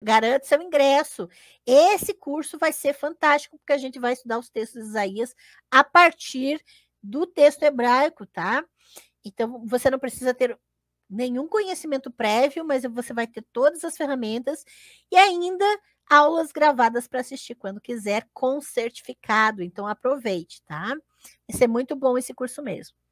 garante seu ingresso. Esse curso vai ser fantástico, porque a gente vai estudar os textos de Isaías a partir do texto hebraico, tá? Então, você não precisa ter nenhum conhecimento prévio, mas você vai ter todas as ferramentas e ainda aulas gravadas para assistir quando quiser, com certificado. Então, aproveite, tá? Vai ser muito bom esse curso mesmo.